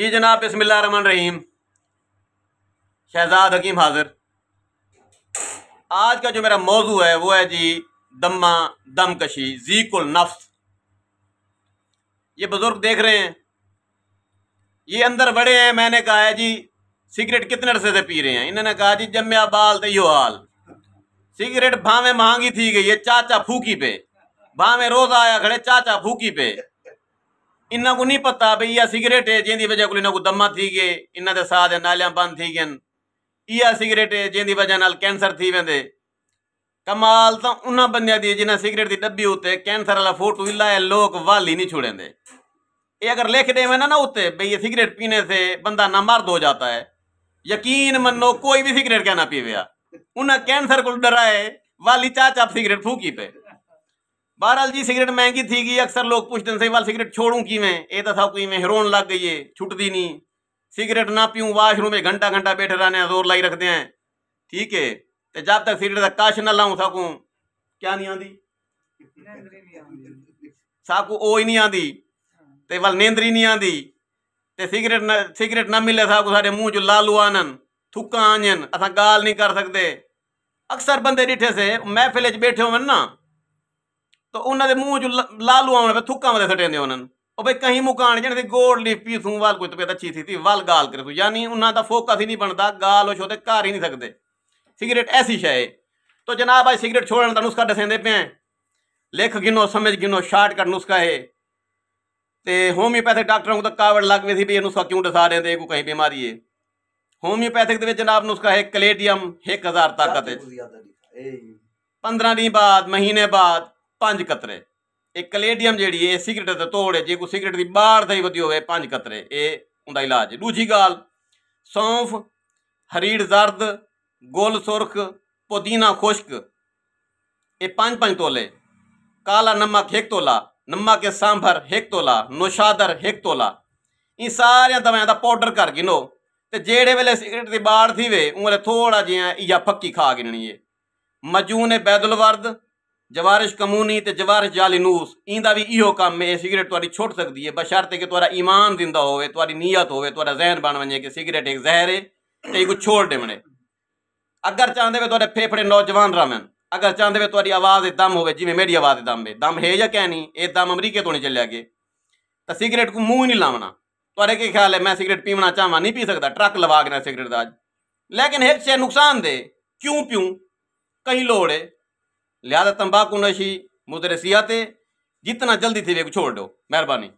जी जनाब बसमिल्ल रहीम शहजाद हकीम हाजिर आज का जो मेरा मौजू है वो है जी दमा दमकशी जीकुल नफ्स ये बुज़ुर्ग देख रहे हैं ये अंदर बड़े हैं मैंने कहा है जी सिगरेट कितने अरसे से पी रहे हैं इन्होंने कहा जी जब बाल अब तो यो हाल सिगरेट भावे महंगी थी गई ये चाचा फूकी पे भावे रोज़ आया खड़े चाचा फूकी पे इन्हों को नहीं पता भाई यह सिगरेट है जिंदी वजह को इन्हों को दमा थी गए इन्हों के साथ नालियां बंद थी गए यह सिगरेट है जिंदी वजह नाल कैंसर थी वेंदे कमाल तो उन्होंने बंद दी जिन्हें सिगरेट की डब्बी उत्ते कैंसर वाला फोटो लाए लोग वाली ही नहीं छोड़ेंदे ये अगर लिख दे ना ना उत्ते भाई ये सिगरेट पीने से बंदा ना मर्द हो जाता है यकीन मनो कोई भी सिगरेट क्या ना पीवे उन्हें कैंसर को डराए वाली चाचा सिगरेट फूकी पे बहरहाल जी सिगरेट महंगी थी गई अक्सर लोग पूछते हैं वाल सिगरेट छोड़ू कि तो मैं ए था कोई मैं हेरोन लग गई है छुटती नहीं सिगरेट ना पीऊँ वाशरूम में घंटा घंटा बैठे रहने जोर लाई रखते हैं ठीक है तो जब तक सिगरेट का काश ना लाऊं साकू क्या नहीं आती साकू ओ ही नहीं आती तो वाल नींदरी नहीं आती तो सिगरेट ना सिगरेट ना मिले साकू सारे मुँह जो लालू आनन थुक्का आंजन असा गाल नहीं कर सकते अक्सर बंदे डिठे से महफिले बैठे हो ना ਤਾਂ ਉਹਨਾਂ ਦੇ ਮੂੰਹ 'ਚ ਲਾਲੂ ਆਉਣ ਤੇ ਥੁੱਕਾਂ ਮਦੇ ਸਟੇਂਦੇ ਉਹਨਾਂ ਨੂੰ ਉਹ ਬਈ ਕਹੀਂ ਮੁਕਾਣ ਜਣ ਦੀ ਗੋੜ ਲਿਪੀ ਸੂ ਵਾਲ ਕੋਈ ਤਬੀਅਤ ਅੱਛੀ ਸੀ ਤੀ ਵਾਲ ਗਾਲ ਕਰੇ ਤੂੰ ਯਾਨੀ ਉਹਨਾਂ ਦਾ ਫੋਕਸ ਹੀ ਨਹੀਂ ਬਣਦਾ ਗਾਲ ਉਹ ਛੋਤੇ ਘਰ ਹੀ ਨਹੀਂ ਸਕਦੇ ਸਿਗਰਟ ਐਸੀ ਸ਼ੈ ਤੋ ਜਨਾਬ ਆ ਸਿਗਰਟ ਛੋੜਨ ਦਾ ਨੁਸਖਾ ਦਸੇਂਦੇ ਪਏ ਲਿਖ ਗਿਨੋ ਸਮਝ ਗਿਨੋ ਸ਼ਾਰਟਕਟ ਨੁਸਖਾ ਹੈ ਤੇ ਹੋਮਿਓਪੈਥਿਕ ਡਾਕਟਰਾਂ ਨੂੰ ਤਾਂ ਕਾਵੜ ਲੱਗ ਗਈ ਸੀ ਵੀ ਇਹਨੂੰ ਸਾ ਕਿਉਂ ਦਸਾ ਰਹੇ ਨੇ ਕੋਈ ਕਹੀਂ ਬਿਮਾਰੀ ਹੈ ਹੋਮਿਓਪੈਥਿਕ ਦੇ ਵਿੱਚ ਜਨਾਬ ਨੁਸਖਾ ਹੈ ਕਲੇਡੀਅਮ 1000 ਤਾਕਤ ਹੈ 15 ਦਿਨ ਬਾਅਦ ਮਹੀਨੇ ਬਾਅਦ ਪੰਜ ਕਤਰੇ ਇਹ ਕਲੇਡੀਅਮ ਜਿਹੜੀ ਹੈ ਸਿਗਰਟ ਤੇ ਤੋੜ ਹੈ ਜੇ ਕੋਈ ਸਿਗਰਟ ਦੀ ਬਾਹਰ ਦਾ ਹੀ ਵਧੀ ਹੋਵੇ ਪੰਜ ਕਤਰੇ ਇਹ ਉਹਦਾ ਇਲਾਜ ਹੈ ਦੂਜੀ ਗੱਲ ਸੌਂਫ ਹਰੀੜ ਜ਼ਰਦ ਗੋਲ ਸੁਰਖ ਪੁਦੀਨਾ ਖੁਸ਼ਕ ਇਹ ਪੰਜ ਪੰਜ ਤੋਲੇ काला नमक एक तोला नमक सांभर एक तोला नौशादर एक तोला इन सारिया दवाइयां का पाउडर कर गिनो तो जेड़े वेले सिगरेट की बाढ़ थी वे उन थोड़ा जहा इया फक्की खा गिननी है मजून है बैदुल वर्द ਜਵਾਰਿਸ਼ ਕਮੂਨੀ ਤੇ ਜਵਾਰਿਸ਼ ਜਾਲੀ ਨੂਸ ਇਹਦਾ ਵੀ ਇਹੋ ਕੰਮ ਹੈ ਸਿਗਰਟ ਤੁਹਾਡੀ ਛੁੱਟ ਸਕਦੀ ਹੈ ਬਸ਼ਰਤੇ ਕਿ ਤੁਹਾਡਾ ਈਮਾਨ ਜ਼ਿੰਦਾ ਹੋਵੇ ਤੁਹਾਡੀ ਨੀਅਤ ਹੋਵੇ ਤੁਹਾਡਾ ਜ਼ਹਿਨ ਬਣ ਵਜੇ ਕਿ ਸਿਗਰਟ ਇੱਕ ਜ਼ਹਿਰ ਹੈ ਤੇ ਇਹ ਕੁ ਛੋੜ ਦੇਵਣੇ ਅਗਰ ਚਾਹਦੇ ਵੇ ਤੁਹਾਡੇ ਫੇਫੜੇ ਨੌਜਵਾਨ ਰਾਮਨ ਅਗਰ ਚਾਹਦੇ ਵੇ ਤੁਹਾਡੀ ਆਵਾਜ਼ ਦੇ ਦਮ ਹੋਵੇ ਜਿਵੇਂ ਮੇਰੀ ਆਵਾਜ਼ ਦਮ ਹੈ ਦਮ ਹੈ ਜਾਂ ਕਹਿ ਨਹੀਂ ਇਹ ਦਮ ਅਮਰੀਕੇ ਤੋਂ ਨਹੀਂ ਚੱਲਿਆ ਗਿਆ ਤਾਂ ਸਿਗਰਟ ਨੂੰ ਮੂੰਹ ਨਹੀਂ ਲਾਉਣਾ ਤੁਹਾਡੇ ਕੀ ਖਿਆਲ ਹੈ ਮੈਂ ਸਿਗਰਟ ਪੀਵਣਾ ਚਾਹਾਂ ਨਹੀਂ ਪੀ ਸਕਦਾ ਟਰੱਕ ਲਵਾ ਕੇ ਨਾ ਸਿਗਰਟ ਦਾ ਲੇਕਿਨ ਇਹ ਸੇ ਨੁਕਸਾਨ ਦੇ ਕਿਉਂ ਪੀਉਂ ਕਹੀਂ ਲੋੜ लिहाजा तंबाकू नशी मुदरसियातें जितना जल्दी थी वे छोड़ दो मेहरबानी